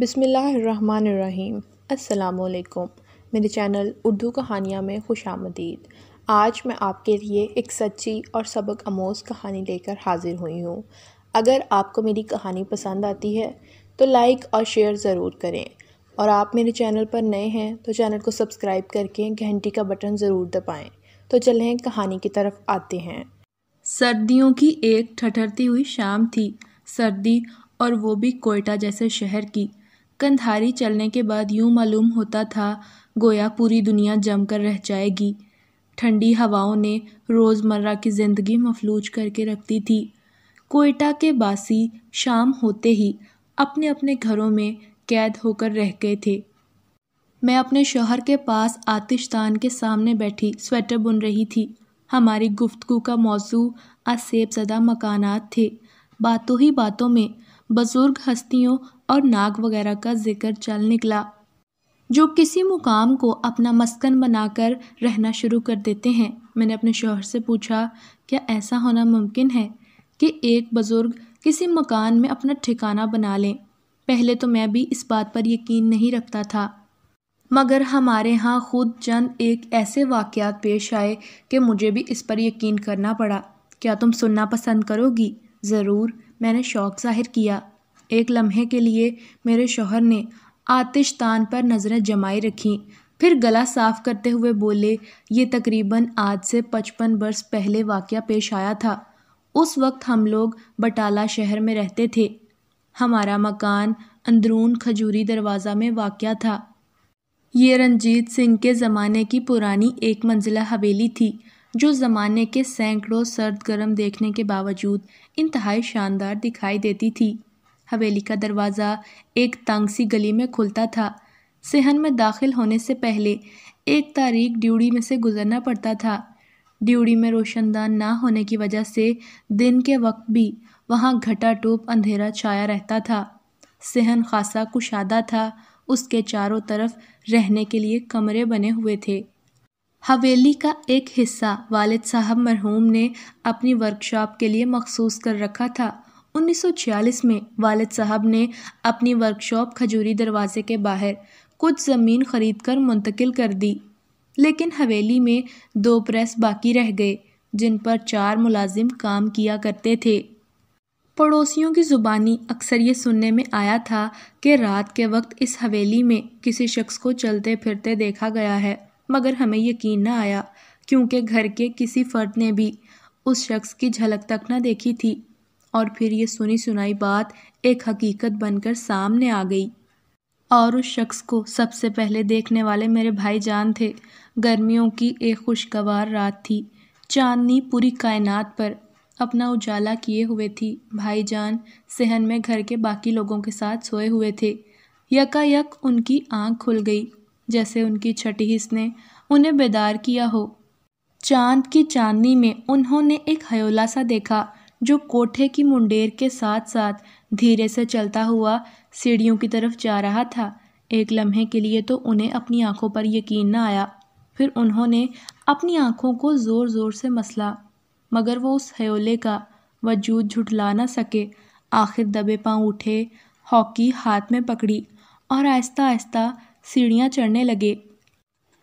बिसमीम् अल्लाम मेरे चैनल उर्दू कहानियाँ में खुश आमदीद आज मैं आपके लिए एक सच्ची और सबक आमोज कहानी लेकर हाजिर हुई हूँ अगर आपको मेरी कहानी पसंद आती है तो लाइक और शेयर ज़रूर करें और आप मेरे चैनल पर नए हैं तो चैनल को सब्सक्राइब करके घंटी का बटन ज़रूर दबाएँ तो चलें कहानी की तरफ आते हैं सर्दियों की एक ठठरती हुई शाम थी सर्दी और वो भी कोयटा जैसे शहर की कंधारी चलने के बाद यूँ मालूम होता था गोया पूरी दुनिया जमकर रह जाएगी ठंडी हवाओं ने रोज़मर्रा की ज़िंदगी मफलूज करके रखती थी कोयटा के बासी शाम होते ही अपने अपने घरों में कैद होकर रह गए थे मैं अपने शोहर के पास आतिशदान के सामने बैठी स्वेटर बुन रही थी हमारी गुफ्तगु का मौजू आसेब ज़दा मकानात थे बातों ही बातों में बुज़ुर्ग हस्तियों और नाग वगैरह का जिक्र चल निकला जो किसी मुकाम को अपना मस्कन बनाकर रहना शुरू कर देते हैं मैंने अपने शोहर से पूछा क्या ऐसा होना मुमकिन है कि एक बुज़ुर्ग किसी मकान में अपना ठिकाना बना लें पहले तो मैं भी इस बात पर यकीन नहीं रखता था मगर हमारे यहाँ खुद चंद एक ऐसे वाक़ात पेश आए कि मुझे भी इस पर यकीन करना पड़ा क्या तुम सुनना पसंद करोगी ज़रूर मैंने शौक़ ज़ाहिर किया एक लम्हे के लिए मेरे शोहर ने आतिशतान पर नज़रें जमाई रखीं फिर गला साफ करते हुए बोले ये तकरीबन आज से पचपन वर्ष पहले वाक़ पेश आया था उस वक्त हम लोग बटाला शहर में रहते थे हमारा मकान अंदरून खजूरी दरवाज़ा में वाक़ था ये रंजीत सिंह के ज़माने की पुरानी एक मंजिला हवेली थी जो ज़माने के सैकड़ों सर्द गर्म देखने के बावजूद इंतहाई शानदार दिखाई देती थी हवेली का दरवाज़ा एक तांगसी गली में खुलता था सेहन में दाखिल होने से पहले एक तारीख ड्यूटी में से गुजरना पड़ता था ड्यूटी में रोशनदान ना होने की वजह से दिन के वक्त भी वहाँ घटा टोप अंधेरा छाया रहता था सेहन खासा कुशादा था उसके चारों तरफ रहने के लिए कमरे बने हुए थे हवेली का एक हिस्सा वालिद साहब मरहूम ने अपनी वर्कशॉप के लिए मखसूस कर रखा था 1946 में वालिद साहब ने अपनी वर्कशॉप खजूरी दरवाज़े के बाहर कुछ ज़मीन खरीद कर मुंतकिल कर दी लेकिन हवेली में दो प्रेस बाकी रह गए जिन पर चार मुलाजिम काम किया करते थे पड़ोसियों की ज़ुबानी अक्सर ये सुनने में आया था कि रात के वक्त इस हवेली में किसी शख्स को चलते फिरते देखा गया है मगर हमें यकीन न आया क्योंकि घर के किसी फर्द ने भी उस शख्स की झलक तक न देखी थी और फिर ये सुनी सुनाई बात एक हकीकत बनकर सामने आ गई और उस शख्स को सबसे पहले देखने वाले मेरे भाईजान थे गर्मियों की एक खुशगवार रात थी चांदनी पूरी कायनात पर अपना उजाला किए हुए थी भाईजान सहन में घर के बाकी लोगों के साथ सोए हुए थे यकायक उनकी आंख खुल गई जैसे उनकी छठी हिस्स ने उन्हें बेदार किया हो चांद की चांदनी में उन्होंने एक हयोला सा देखा जो कोठे की मुंडेर के साथ साथ धीरे से चलता हुआ सीढ़ियों की तरफ जा रहा था एक लम्हे के लिए तो उन्हें अपनी आंखों पर यकीन न आया फिर उन्होंने अपनी आंखों को ज़ोर ज़ोर से मसला मगर वो उस हयोले का वजूद झुटला ना सके आखिर दबे पांव उठे हॉकी हाथ में पकड़ी और आहिस्ता आहिस्ता सीढ़ियाँ चढ़ने लगे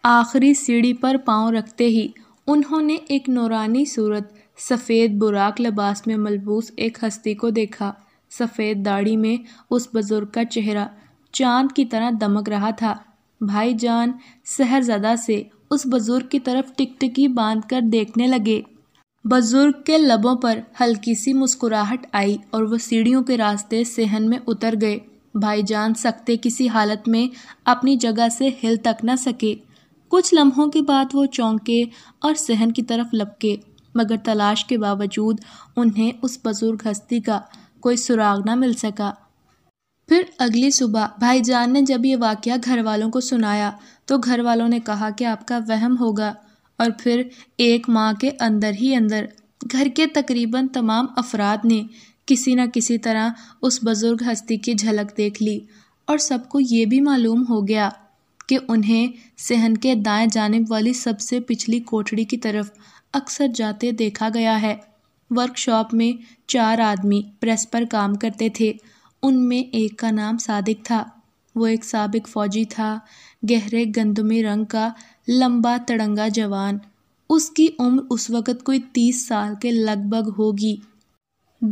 आखिरी सीढ़ी पर पांव रखते ही उन्होंने एक नौरानी सूरत सफ़ेद बुराक लबास में मलबूस एक हस्ती को देखा सफ़ेद दाढ़ी में उस बुज़ुर्ग का चेहरा चांद की तरह दमक रहा था भाई जान सहरजदा से उस बुज़ुर्ग की तरफ टिकटिकी बांध कर देखने लगे बुज़ुर्ग के लबों पर हल्की सी मुस्कुराहट आई और वह सीढ़ियों के रास्ते सेहन में उतर गए भाईजान सकते किसी हालत में अपनी जगह से हिल तक न सके कुछ लम्हों के बाद वो चौंके और सहन की तरफ लपके मगर तलाश के बावजूद उन्हें उस बुज़ुर्ग हस्ती का कोई सुराग ना मिल सका फिर अगली सुबह भाईजान ने जब ये वाक़ घर वालों को सुनाया तो घर वालों ने कहा कि आपका वहम होगा और फिर एक माह के अंदर ही अंदर घर के तकरीबन तमाम अफराद ने किसी न किसी तरह उस बुज़ुर्ग हस्ती की झलक देख ली और सबको ये भी मालूम हो गया कि उन्हें सहन के दाएं जानब वाली सबसे पिछली कोठड़ी की तरफ अक्सर जाते देखा गया है वर्कशॉप में चार आदमी प्रेस पर काम करते थे उनमें एक का नाम सादिक था वो एक सबक फ़ौजी था गहरे गंदमी रंग का लंबा तड़ंगा जवान उसकी उम्र उस वक़्त कोई तीस साल के लगभग होगी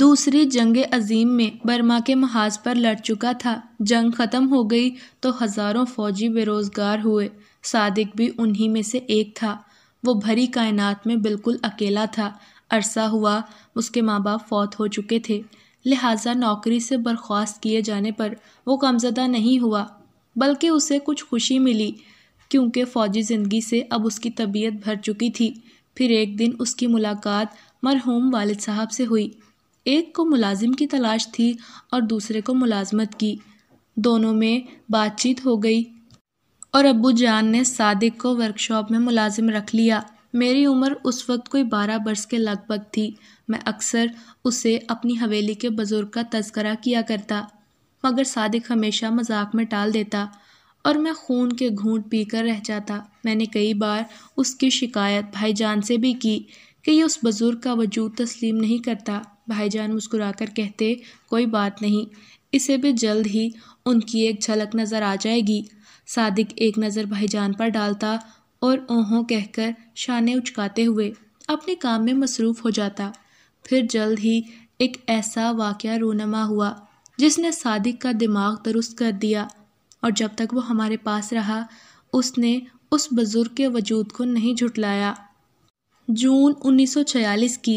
दूसरी जंग अजीम में बर्मा के महाज पर लड़ चुका था जंग ख़त्म हो गई तो हज़ारों फ़ौजी बेरोज़गार हुए सादिक भी उन्हीं में से एक था वो भरी कायनात में बिल्कुल अकेला था अरसा हुआ उसके माँ बाप फौत हो चुके थे लिहाजा नौकरी से बर्खास्त किए जाने पर वो कमज़दा नहीं हुआ बल्कि उसे कुछ खुशी मिली क्योंकि फ़ौजी ज़िंदगी से अब उसकी तबीयत भर चुकी थी फिर एक दिन उसकी मुलाकात मरहूम वालिद साहब से हुई एक को मुलाजिम की तलाश थी और दूसरे को मुलाजमत की दोनों में बातचीत हो गई और अबू जान ने सादिक को वर्कशॉप में मुलाजिम रख लिया मेरी उम्र उस वक्त कोई बारह बरस के लगभग थी मैं अक्सर उसे अपनी हवेली के बुज़ुर्ग का तस्करा किया करता मगर सादिक हमेशा मजाक में टाल देता और मैं खून के घूंट पीकर रह जाता मैंने कई बार उसकी शिकायत भाईजान से भी की कि ये उस बुज़ुर्ग का वजूद तस्लीम नहीं करता भाईजान मुस्कुरा कर कहते कोई बात नहीं इसे भी जल्द ही उनकी एक झलक नज़र आ जाएगी सादिक एक नज़र भाईजान पर डालता और ओहों कहकर शाने उचकाते हुए अपने काम में मसरूफ़ हो जाता फिर जल्द ही एक ऐसा वाक़ रूनमा हुआ जिसने सादिक का दिमाग दुरुस्त कर दिया और जब तक वो हमारे पास रहा उसने उस बुज़ुर्ग के वजूद को नहीं झुटलाया जून 1946 की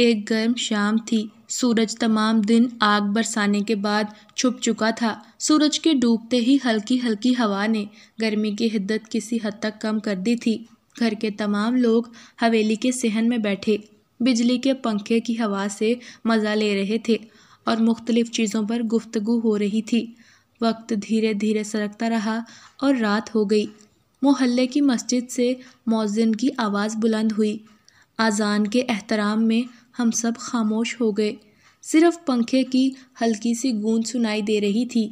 एक गर्म शाम थी सूरज तमाम दिन आग बरसाने के बाद छुप चुका था सूरज के डूबते ही हल्की हल्की हवा ने गर्मी की हिद्दत किसी हद तक कम कर दी थी घर के तमाम लोग हवेली के सहन में बैठे बिजली के पंखे की हवा से मज़ा ले रहे थे और मुख्तलिफ़ चीज़ों पर गुफ्तगु हो रही थी वक्त धीरे धीरे सरकता रहा और रात हो गई मोहल्ले की मस्जिद से मौजिन की आवाज़ बुलंद हुई आज़ान के एहतराम में हम सब खामोश हो गए सिर्फ पंखे की हल्की सी गूंज सुनाई दे रही थी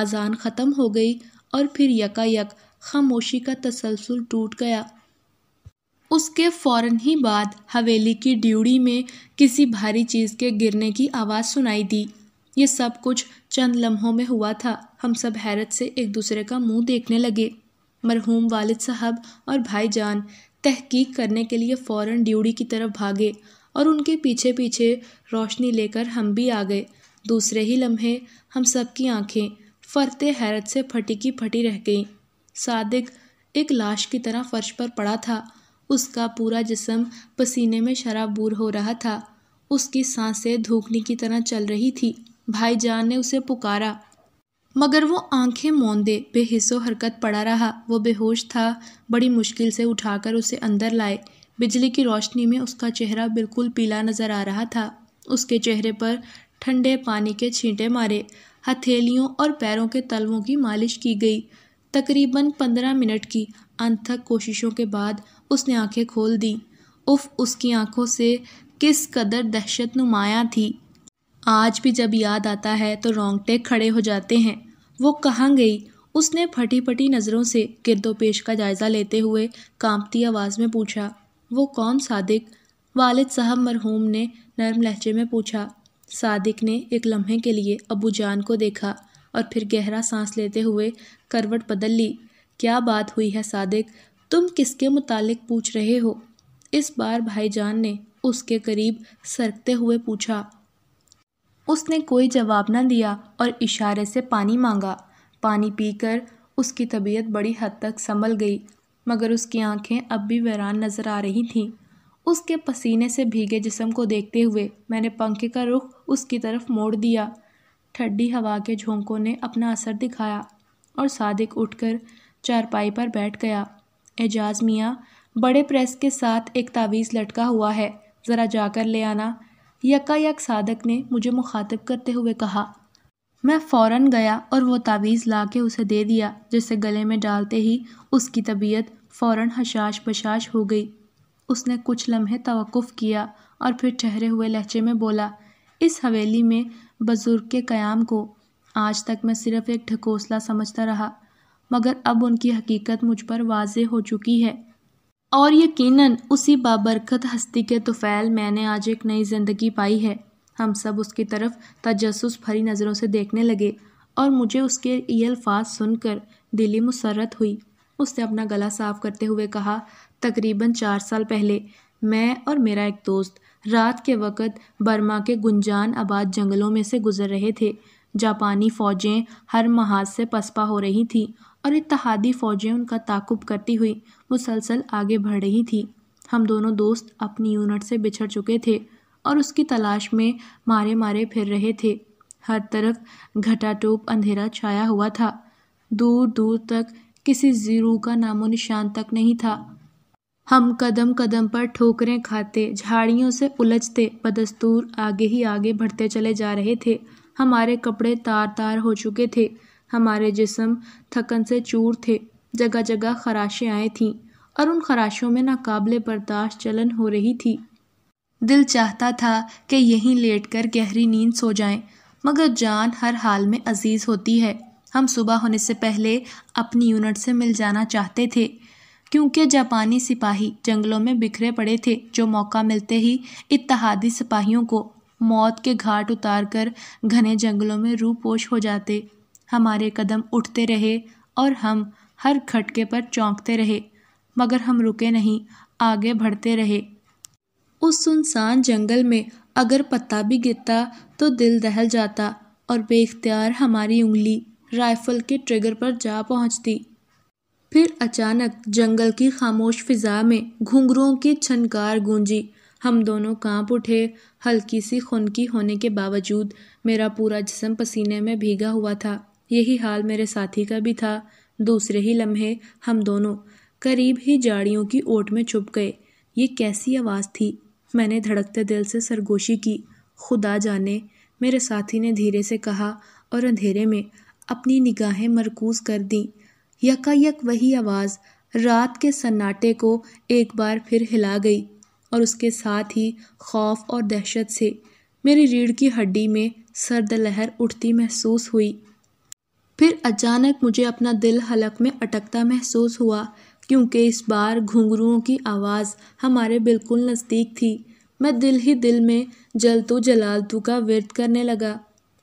आज़ान ख़त्म हो गई और फिर यकायक खामोशी का तसलसल टूट गया उसके फ़ौर ही बाद हवेली की ड्यूड़ी में किसी भारी चीज़ के गिरने की आवाज़ सुनाई दी ये सब कुछ चंद लम्हों में हुआ था हम सब हैरत से एक दूसरे का मुंह देखने लगे मरहूम वालिद साहब और भाईजान तहकीक करने के लिए फ़ौर ड्यूड़ी की तरफ भागे और उनके पीछे पीछे रोशनी लेकर हम भी आ गए दूसरे ही लम्हे हम सबकी आंखें फरते हैरत से फटी की फटी रह गईं सादिक एक लाश की तरह फर्श पर पड़ा था उसका पूरा जिसम पसीने में बूर हो रहा था उसकी सांसें धूखने की तरह चल रही थी भाईजान ने उसे पुकारा मगर वो आंखें मोंदे बेहिसो हरकत पड़ा रहा वो बेहोश था बड़ी मुश्किल से उठाकर उसे अंदर लाए बिजली की रोशनी में उसका चेहरा बिल्कुल पीला नजर आ रहा था उसके चेहरे पर ठंडे पानी के छींटे मारे हथेलियों और पैरों के तलवों की मालिश की गई तकरीबन पंद्रह मिनट की अनथक कोशिशों के बाद उसने आंखें खोल दी उफ उसकी आंखों से किस कदर दहशत नुमाया थी आज भी जब याद आता है तो रोंगटे खड़े हो जाते हैं वो कहाँ गई उसने फटी फटी नज़रों से गिरदोपेश का जायज़ा लेते हुए कांपती आवाज़ में पूछा वो कौन सादिक वालिद साहब मरहूम ने नरम लहजे में पूछा सादिक ने एक लम्हे के लिए अबू जान को देखा और फिर गहरा सांस लेते हुए करवट बदल ली क्या बात हुई है सादिक तुम किसके मुतालिक पूछ रहे हो इस बार भाईजान ने उसके करीब सरकते हुए पूछा उसने कोई जवाब ना दिया और इशारे से पानी मांगा पानी पीकर उसकी तबीयत बड़ी हद तक संभल गई मगर उसकी आंखें अब भी वैरान नज़र आ रही थीं उसके पसीने से भीगे जिसम को देखते हुए मैंने पंखे का रुख उसकी तरफ मोड़ दिया ठंडी हवा के झोंकों ने अपना असर दिखाया और सादिक उठकर चारपाई पर बैठ गया एजाज मियाँ बड़े प्रेस के साथ एक तावीज़ लटका हुआ है ज़रा जाकर ले आना यकायक सादक ने मुझे मुखातिब करते हुए कहा मैं फ़ौरन गया और वो तावीज़ ला के उसे दे दिया जिसे गले में डालते ही उसकी तबीयत फ़ौरन हशाश बशाश हो गई उसने कुछ लम्हे तवक़ुफ़ किया और फिर ठहरे हुए लहजे में बोला इस हवेली में बुज़ुर्ग के क़याम को आज तक मैं सिर्फ़ एक ढकोसला समझता रहा मगर अब उनकी हकीकत मुझ पर वाज हो चुकी है और यकीनन उसी बाबरकत हस्ती के तुफ़ैल मैंने आज एक नई ज़िंदगी पाई है हम सब उसकी तरफ तजस भरी नज़रों से देखने लगे और मुझे उसके ये अल्फाज सुनकर दिली मुसरत हुई उसने अपना गला साफ करते हुए कहा तकरीबन चार साल पहले मैं और मेरा एक दोस्त रात के वक़्त बर्मा के गुंजान आबाद जंगलों में से गुज़र रहे थे जापानी फ़ौजें हर महाज से पसपा हो रही थीं और इतिहादी फ़ौजें उनका ताकुब करती हुई मुसलसल आगे बढ़ रही थी हम दोनों दोस्त अपनी यूनिट से बिछड़ चुके थे और उसकी तलाश में मारे मारे फिर रहे थे हर तरफ घटाटोप अंधेरा छाया हुआ था दूर दूर तक किसी जीरू का नामो निशान तक नहीं था हम कदम कदम पर ठोकरें खाते झाड़ियों से उलझते बदस्तूर आगे ही आगे बढ़ते चले जा रहे थे हमारे कपड़े तार तार हो चुके थे हमारे जिसम थकन से चूर थे जगह जगह खराशें आए थीं और उन खराशों में नाकाबले बर्दाश्त चलन हो रही थी दिल चाहता था कि यहीं लेटकर गहरी नींद सो जाएं, मगर जान हर हाल में अजीज़ होती है हम सुबह होने से पहले अपनी यूनिट से मिल जाना चाहते थे क्योंकि जापानी सिपाही जंगलों में बिखरे पड़े थे जो मौका मिलते ही इतहादी सिपाहियों को मौत के घाट उतार कर घने जंगलों में रूपोश हो जाते हमारे कदम उठते रहे और हम हर खटके पर चौंकते रहे मगर हम रुके नहीं आगे बढ़ते रहे उस सुनसान जंगल में अगर पत्ता भी गिरता तो दिल दहल जाता और बेख्तियार हमारी उंगली राइफल के ट्रिगर पर जा पहुंचती फिर अचानक जंगल की खामोश फिजा में घुंघरुओं की छनकार गूंजी हम दोनों कांप उठे हल्की सी खुनकी होने के बावजूद मेरा पूरा जिसम पसीने में भीगा हुआ था यही हाल मेरे साथी का भी था दूसरे ही लम्हे हम दोनों करीब ही जाड़ियों की ओट में छुप गए ये कैसी आवाज़ थी मैंने धड़कते दिल से सरगोशी की खुदा जाने मेरे साथी ने धीरे से कहा और अंधेरे में अपनी निगाहें मरकूज कर दी यकायक वही आवाज़ रात के सन्नाटे को एक बार फिर हिला गई और उसके साथ ही खौफ और दहशत से मेरी रीढ़ की हड्डी में सर्द लहर उठती महसूस हुई फिर अचानक मुझे अपना दिल हलक में अटकता महसूस हुआ क्योंकि इस बार घुंघरुओं की आवाज़ हमारे बिल्कुल नज़दीक थी मैं दिल ही दिल में जल तो जलाल तू का विरत करने लगा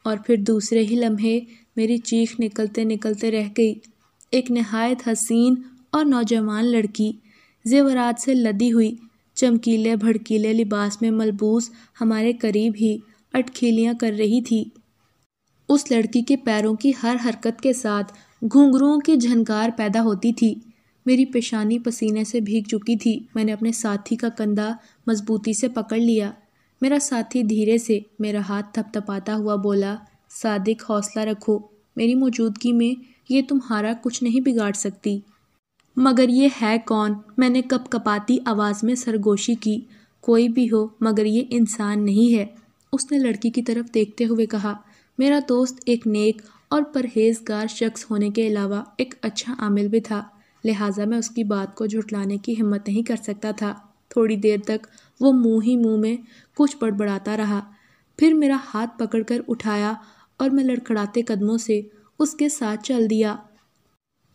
और फिर दूसरे ही लम्हे मेरी चीख निकलते निकलते रह गई एक नहायत हसीन और नौजवान लड़की जेवरात से लदी हुई चमकीले भड़कीले लिबास में मलबूस हमारे करीब ही अटखेलियाँ कर रही थी उस लड़की के पैरों की हर हरकत के साथ घुंघरुओं की झनकार पैदा होती थी मेरी पेशानी पसीने से भीग चुकी थी मैंने अपने साथी का कंधा मजबूती से पकड़ लिया मेरा साथी धीरे से मेरा हाथ थपथपाता हुआ बोला सादिक हौसला रखो मेरी मौजूदगी में ये तुम्हारा कुछ नहीं बिगाड़ सकती मगर ये है कौन मैंने कप कपाती आवाज़ में सरगोशी की कोई भी हो मगर ये इंसान नहीं है उसने लड़की की तरफ देखते हुए कहा मेरा दोस्त एक नेक और परहेजगार शख्स होने के अलावा एक अच्छा आमिल भी था लिहाजा मैं उसकी बात को झुटलाने की हिम्मत नहीं कर सकता था थोड़ी देर तक वो मुंह ही मुंह में कुछ बड़बड़ाता रहा फिर मेरा हाथ पकड़कर उठाया और मैं लड़खड़ाते कदमों से उसके साथ चल दिया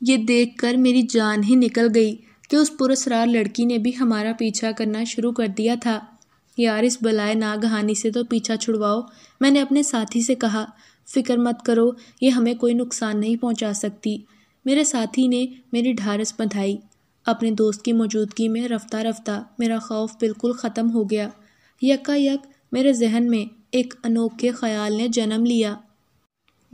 ये देखकर मेरी जान ही निकल गई कि उस पुरसरार लड़की ने भी हमारा पीछा करना शुरू कर दिया था यार इस बलाए नागहानी से तो पीछा छुड़वाओ मैंने अपने साथी से कहा फ़िक्र मत करो ये हमें कोई नुकसान नहीं पहुंचा सकती मेरे साथी ने मेरी ढारस बंधाई अपने दोस्त की मौजूदगी में रफ्ता रफ्ता मेरा खौफ बिल्कुल ख़त्म हो गया यका यक मेरे जहन में एक अनोखे ख्याल ने जन्म लिया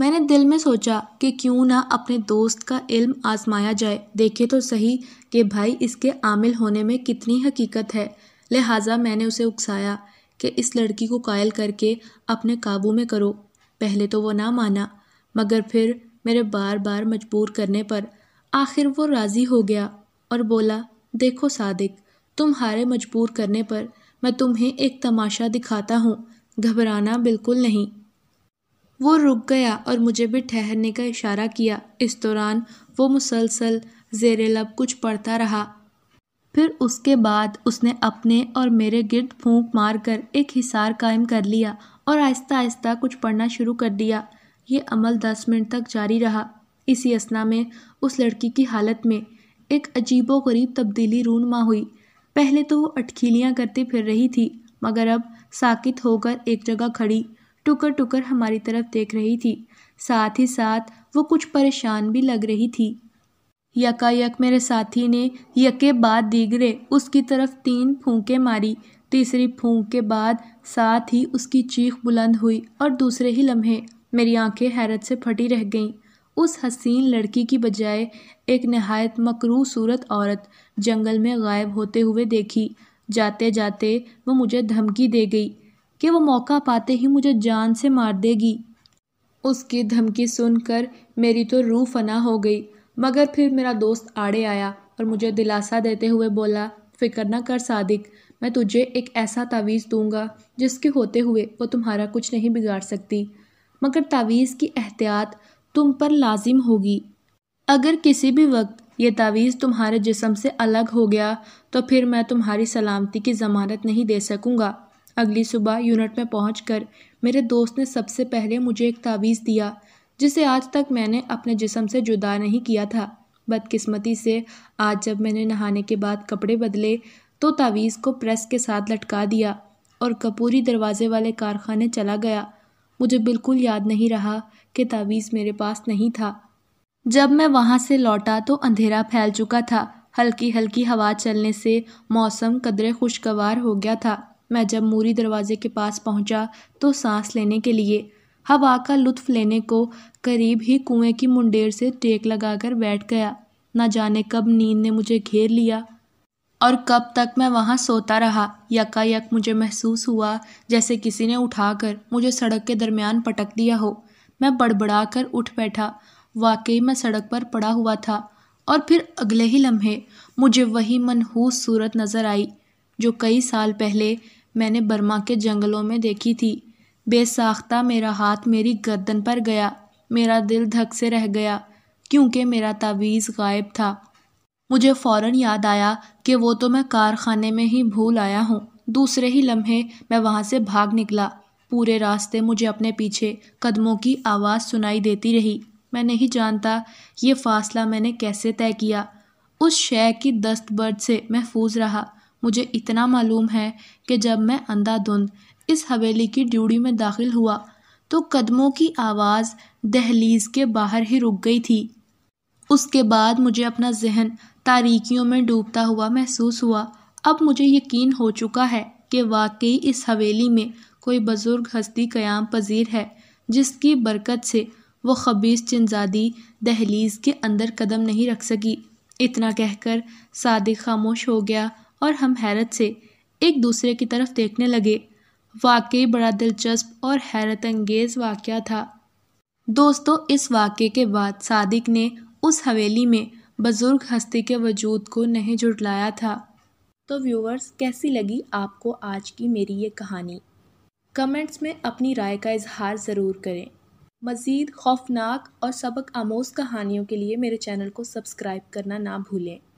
मैंने दिल में सोचा कि क्यों ना अपने दोस्त का इल्म आजमाया जाए देखे तो सही कि भाई इसके आमिल होने में कितनी हकीकत है लिहाजा मैंने उसे उकसाया कि इस लड़की को कायल करके अपने काबू में करो पहले तो वो ना माना मगर फिर मेरे बार बार मजबूर करने पर आखिर वो राज़ी हो गया और बोला देखो सादिक तुम्हारे मजबूर करने पर मैं तुम्हें एक तमाशा दिखाता हूँ घबराना बिल्कुल नहीं वो रुक गया और मुझे भी ठहरने का इशारा किया इस दौरान वो मुसलसल जेर लब कुछ पढ़ता रहा फिर उसके बाद उसने अपने और मेरे गिरद फूंक मारकर एक हिसार कायम कर लिया और आहिस्ता आहिस्ता कुछ पढ़ना शुरू कर दिया ये अमल दस मिनट तक जारी रहा इस यसना में उस लड़की की हालत में एक अजीबो गरीब तब्दीली रूनमा हुई पहले तो वो अटखीलियाँ करती फिर रही थी मगर अब साकित होकर एक जगह खड़ी टुकर टुकर हमारी तरफ देख रही थी साथ ही साथ वो कुछ परेशान भी लग रही थी यकायक मेरे साथी ने यके बाद दीगरे उसकी तरफ तीन फूंके मारी तीसरी फूंक के बाद साथ ही उसकी चीख बुलंद हुई और दूसरे ही लम्हे मेरी आंखें हैरत से फटी रह गईं उस हसीन लड़की की बजाय एक नहायत मकरू सूरत औरत जंगल में गायब होते हुए देखी जाते जाते वो मुझे धमकी दे गई कि वो मौका पाते ही मुझे जान से मार देगी उसकी धमकी सुनकर मेरी तो रूह फना हो गई मगर फिर मेरा दोस्त आड़े आया और मुझे दिलासा देते हुए बोला फ़िक्र न कर सादिक मैं तुझे एक ऐसा तावीज़ दूंगा जिसके होते हुए वो तुम्हारा कुछ नहीं बिगाड़ सकती मगर तावीज़ की एहतियात तुम पर लाजिम होगी अगर किसी भी वक्त ये तावीज़ तुम्हारे जिसम से अलग हो गया तो फिर मैं तुम्हारी सलामती की ज़मानत नहीं दे सकूँगा अगली सुबह यूनिट में पहुँच मेरे दोस्त ने सबसे पहले मुझे एक तावीज़ दिया जिसे आज तक मैंने अपने जिसम से जुदा नहीं किया था बदकिस्मती से आज जब मैंने नहाने के बाद कपड़े बदले तो तावीज़ को प्रेस के साथ लटका दिया और कपूरी दरवाजे वाले कारखाने चला गया मुझे बिल्कुल याद नहीं रहा कि तावीज़ मेरे पास नहीं था जब मैं वहाँ से लौटा तो अंधेरा फैल चुका था हल्की हल्की हवा चलने से मौसम कदरे खुशगवार हो गया था मैं जब मूरी दरवाजे के पास पहुँचा तो सांस लेने के लिए हवा का लुत्फ लेने को करीब ही कुएं की मुंडेर से टेक लगाकर बैठ गया न जाने कब नींद ने मुझे घेर लिया और कब तक मैं वहाँ सोता रहा यकायक मुझे महसूस हुआ जैसे किसी ने उठाकर मुझे सड़क के दरमियान पटक दिया हो मैं बड़बड़ा कर उठ बैठा वाकई मैं सड़क पर पड़ा हुआ था और फिर अगले ही लम्हे मुझे वही मनहूस सूरत नज़र आई जो कई साल पहले मैंने बर्मा के जंगलों में देखी थी बेसाख्ता मेरा हाथ मेरी गर्दन पर गया मेरा दिल धक से रह गया क्योंकि मेरा तावीज़ गायब था मुझे फ़ौर याद आया कि वो तो मैं कारखाने में ही भूल आया हूँ दूसरे ही लम्हे मैं वहाँ से भाग निकला पूरे रास्ते मुझे अपने पीछे कदमों की आवाज़ सुनाई देती रही मैं नहीं जानता ये फ़ासला मैंने कैसे तय किया उस शय की दस्तबर्द से महफूज रहा मुझे इतना मालूम है कि जब मैं अंधाधुंध इस हवेली की ड्यूटी में दाखिल हुआ तो कदमों की आवाज़ दहलीज़ के बाहर ही रुक गई थी उसके बाद मुझे अपना जहन तारीकियों में डूबता हुआ महसूस हुआ अब मुझे यकीन हो चुका है कि वाकई इस हवेली में कोई बुज़ुर्ग हस्ती क़याम पजीर है जिसकी बरकत से वो खबीस चिनजादी दहलीज़ के अंदर कदम नहीं रख सकी इतना कहकर सादिक खामोश हो गया और हम हैरत से एक दूसरे की तरफ देखने लगे वाकई बड़ा दिलचस्प और हैरत अंगेज़ वाक़ था दोस्तों इस वाक़े के बाद सादिक ने उस हवेली में बुज़ुर्ग हस्ती के वजूद को नहीं झुटलाया था तो व्यूवर्स कैसी लगी आपको आज की मेरी ये कहानी कमेंट्स में अपनी राय का इजहार ज़रूर करें मज़ीद खौफनाक और सबक आमोज़ कहानियों के लिए मेरे चैनल को सब्सक्राइब करना ना भूलें